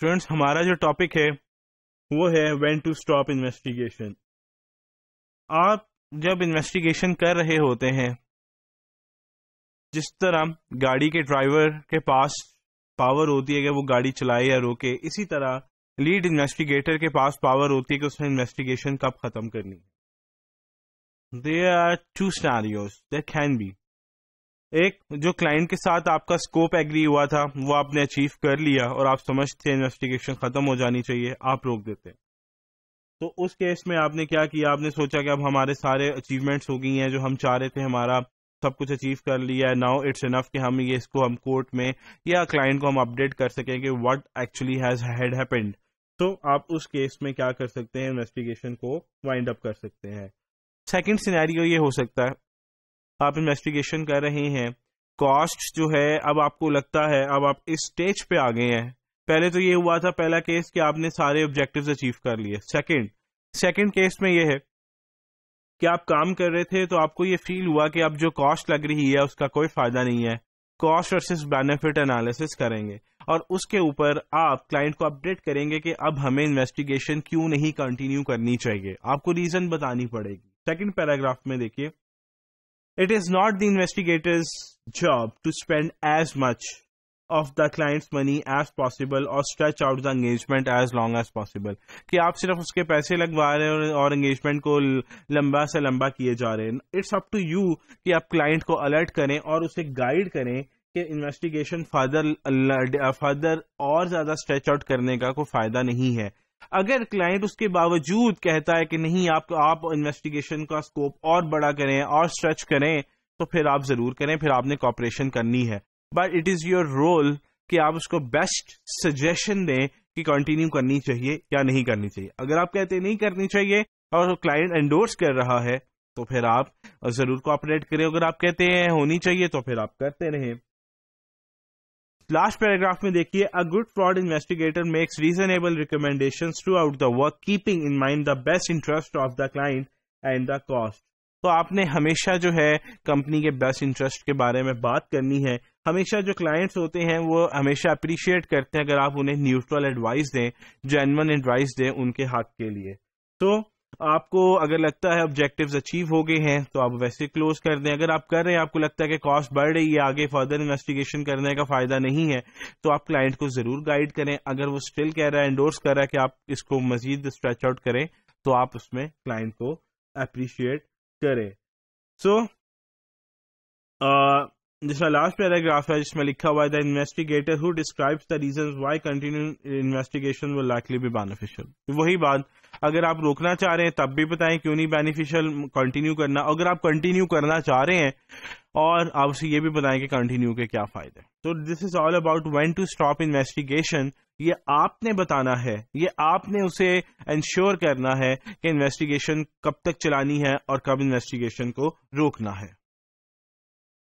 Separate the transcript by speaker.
Speaker 1: students हमारा जो topic है वो है व्हेन टू स्टॉप इन्वेस्टिगेशन आप जब इन्वेस्टिगेशन कर रहे होते हैं जिस तरह गाड़ी के ड्राइवर के पास पावर होती है कि वो गाड़ी चलाए या रोके इसी तरह लीड इन्वेस्टिगेटर के पास पावर होती है कि उसने इन्वेस्टिगेशन कब खत्म करनी है they are two scenarios there can be एक जो क्लाइंट के साथ आपका स्कोप एग्री हुआ था वो आपने अचीव कर लिया और आप समझते हैं इन्वेस्टिगेशन खत्म हो जानी चाहिए आप रोक देते हैं तो उस केस में आपने क्या किया आपने सोचा कि अब हमारे सारे अचीवमेंट्स हो गई हैं जो हम चाह रहे थे हमारा सब कुछ अचीव कर लिया है नाउ इट्स इनफ कि हम ये इसको हम कोर्ट में या क्लाइंट को हम अपडेट कर सकें कि what actually has had happened तो आप उस केस में क्या कर सकते हैं इन्वेस्टिगेशन को वाइंड अप कर सकते हैं सेकेंड सिनेरियो ये हो सकता है आप इन्वेस्टिगेशन कर रहे हैं कॉस्ट जो है अब आपको लगता है अब आप इस स्टेज पे आ गए हैं पहले तो ये हुआ था पहला केस कि आपने सारे ऑब्जेक्टिव अचीव कर लिए सेकंड सेकंड केस में ये है कि आप काम कर रहे थे तो आपको ये फील हुआ कि अब जो कॉस्ट लग रही है उसका कोई फायदा नहीं है कॉस्ट वर्सेस बेनिफिट एनालिसिस करेंगे और उसके ऊपर आप क्लाइंट को अपडेट करेंगे कि अब हमें इन्वेस्टिगेशन क्यों नहीं कंटिन्यू करनी चाहिए आपको रीजन बतानी पड़ेगी सेकंड पैराग्राफ में देखिए It is not the investigator's job to spend as much of the client's money as possible or stretch out the engagement as long as possible कि आप सिर्फ उसके पैसे लगवा रहे हो और engagement को लंबा से लंबा किए जा रहे हैं it's up to you कि आप client को alert करें और उसे guide करें कि investigation further further और ज्यादा stretch out करने का कोई फायदा नहीं है अगर क्लाइंट उसके बावजूद कहता है कि नहीं आप आप इन्वेस्टिगेशन का स्कोप और बड़ा करें और स्ट्रेच करें तो फिर आप जरूर करें फिर आपने कॉपरेशन करनी है but it is your role कि आप उसको बेस्ट सजेशन दें कि कंटिन्यू करनी चाहिए या नहीं करनी चाहिए अगर आप कहते नहीं करनी चाहिए और क्लाइंट एंडोर्स कर रहा है तो फिर आप जरूर कॉपरेट करें अगर आप कहते हैं होनी चाहिए तो फिर आप करते रहें लास्ट पैराग्राफ में देखिए a good fraud investigator makes reasonable recommendation throughout the work keeping in mind the best interest of the client and the cost तो आपने हमेशा जो है कंपनी के बेस्ट इंटरेस्ट के बारे में बात करनी है हमेशा जो क्लाइंट्स होते हैं वो हमेशा अप्रिशिएट करते हैं अगर आप उन्हें न्यूट्रल एडवाइस दें जेनवन एडवाइस दें उनके हक के लिए तो आपको अगर लगता है ऑब्जेक्टिव्स अचीव हो गए हैं तो आप वैसे क्लोज कर दें अगर आप कर रहे हैं आपको लगता है कि कॉस्ट बढ़ रही है आगे फर्दर इन्वेस्टिगेशन करने का फायदा नहीं है तो आप क्लाइंट को जरूर गाइड करें अगर वो स्टिल कह रहा है एंडोर्स कर रहा है कि आप इसको मजीद स्ट्रेच आउट करें तो आप उसमें क्लाइंट को अप्रिशिएट करें सो so, uh, जिसका लास्ट पैराग्राफ है जिसमें लिखा हुआ है the investigator who describes the reason why continue investigation वो लाइकली बी बेनिफिशियल वही बात अगर आप रोकना चाह रहे हैं तब भी बताएं क्यों नहीं बेनिफिशियल कंटिन्यू करना अगर आप कंटिन्यू करना चाह रहे हैं और आप उसे ये भी बताएं कि कंटिन्यू के क्या फायदे तो this is all about when to stop investigation ये आपने बताना है ये आपने उसे इंश्योर करना है कि इन्वेस्टिगेशन कब तक चलानी है और कब इन्वेस्टिगेशन को रोकना है